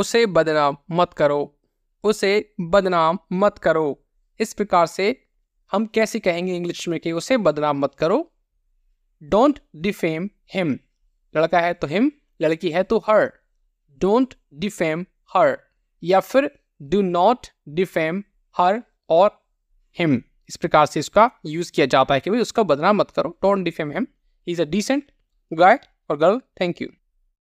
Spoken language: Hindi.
उसे बदनाम मत करो उसे बदनाम मत करो इस प्रकार से हम कैसे कहेंगे इंग्लिश में कि उसे बदनाम मत करो डोंट डिफेम हिम लड़का है तो हिम लड़की है तो हर डोंट डिफेम हर या फिर डू नॉट डिफेम हर और हिम इस प्रकार से इसका यूज़ किया जाता है कि भाई उसका बदनाम मत करो don't defame him is a decent guy और गर्ल थैंक यू